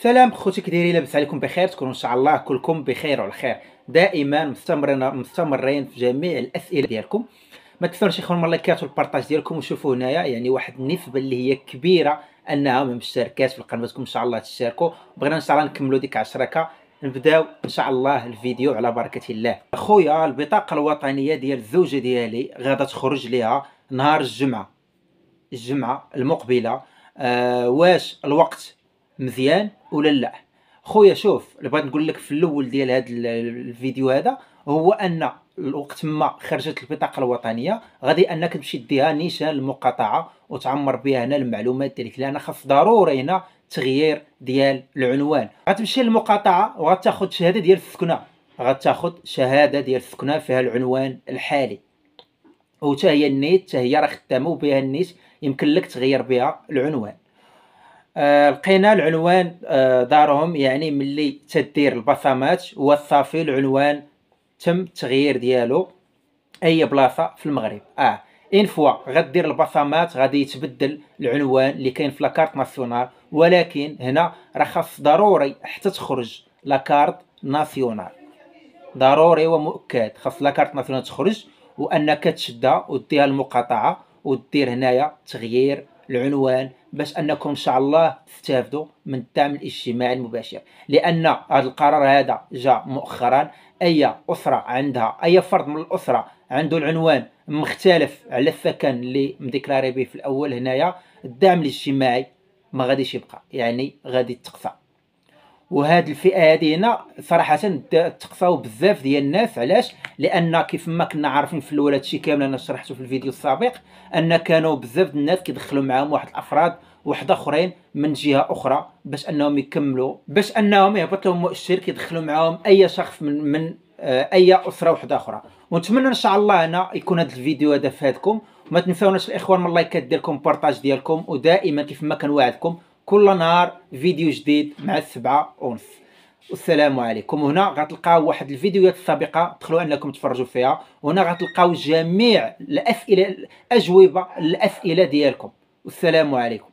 سلام خوتي كديري لاباس عليكم بخير تكونوا ان شاء الله كلكم بخير وعلى خير دائما مستمرين مستمرين في جميع الاسئله ديالكم ما اخوان يخون اللايكات والبارطاج ديالكم وشوفوا هنايا يعني واحد النسبه اللي هي كبيره انها من مشتركاش في قناتكم ان شاء الله تشاركوا بغينا ان شاء الله نكملوا ديك عشركه نبداو ان شاء الله الفيديو على بركه الله خويا البطاقه الوطنيه ديال الزوجه ديالي غادا تخرج ليها نهار الجمعه الجمعه المقبله آه واش الوقت مزيان ولا لا خويا شوف اللي بغيت نقول لك في الاول ديال هذا الفيديو هذا هو ان الوقت ما خرجت البطاقه الوطنيه غادي انك تمشي ديها نيشان المقاطعه وتعمر بها هنا المعلومات ديالك لان خاص ضروري هنا تغيير ديال العنوان غتمشي للمقاطعه وغتاخذ شهاده ديال السكنه غتاخذ شهاده ديال السكنه فيها العنوان الحالي وتا هي النيت تا هي راه خدامه بها النيت يمكن لك تغير بها العنوان آه لقينا العنوان آه دارهم يعني ملي تدير البصمات والصافي العنوان تم التغيير ديالو اي بلاصه في المغرب اه ان فوا غدير البصمات غادي يتبدل العنوان اللي كاين في لاكارت ناسيونال ولكن هنا راه خاص ضروري حتى تخرج لاكارت ناسيونال ضروري ومؤكد خاص لاكارت ناسيونال تخرج وانك تشدها وديها المقاطعه ودير هنايا تغيير العنوان باش انكم ان شاء الله تستافدوا من الدعم الاجتماعي المباشر لان هذا القرار هذا جاء مؤخرا اي اسره عندها اي فرد من الاسره عنده العنوان مختلف على السكن اللي مديكلاري به في الاول هنايا الدعم الاجتماعي ما غاديش يبقى يعني غادي تقصى وهاد الفئه هذه هنا صراحه تقصاو بزاف ديال الناس علاش لان كيف ما كنا عارفين في الاول هادشي كامل انا شرحته في الفيديو السابق ان كانوا بزاف ديال الناس كيدخلوا معاهم واحد الافراد واحد اخرين من جهه اخرى باش انهم يكملوا باش انهم يهبط لهم مؤشر كيدخلوا معاهم اي شخص من من آه، اي اسره واحده اخرى ونتمنى ان شاء الله انا يكون هذا الفيديو هذا فادكم وما تنساوناش الاخوان من اللايكات ديالكم بارطاج ديالكم ودائما كيف ما كنوعدكم كل نهار فيديو جديد مع السبعة ونص والسلام عليكم هنا غتلقاو واحد الفيديوهات السابقه دخلوا انكم تفرجوا فيها وهنا غتلقاو جميع الاسئله الاجوبه الاسئله ديالكم والسلام عليكم